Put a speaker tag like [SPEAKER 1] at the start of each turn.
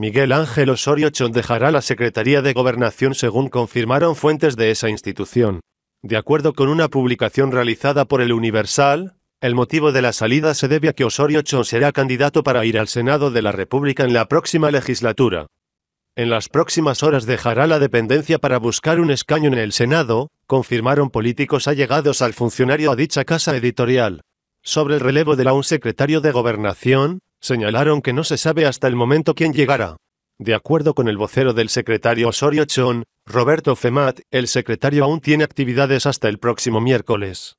[SPEAKER 1] Miguel Ángel Osorio Chon dejará la Secretaría de Gobernación según confirmaron fuentes de esa institución. De acuerdo con una publicación realizada por el Universal, el motivo de la salida se debe a que Osorio Chon será candidato para ir al Senado de la República en la próxima legislatura. En las próximas horas dejará la dependencia para buscar un escaño en el Senado, confirmaron políticos allegados al funcionario a dicha casa editorial. Sobre el relevo de la un secretario de Gobernación, Señalaron que no se sabe hasta el momento quién llegará. De acuerdo con el vocero del secretario Osorio Chon, Roberto Femat, el secretario aún tiene actividades hasta el próximo miércoles.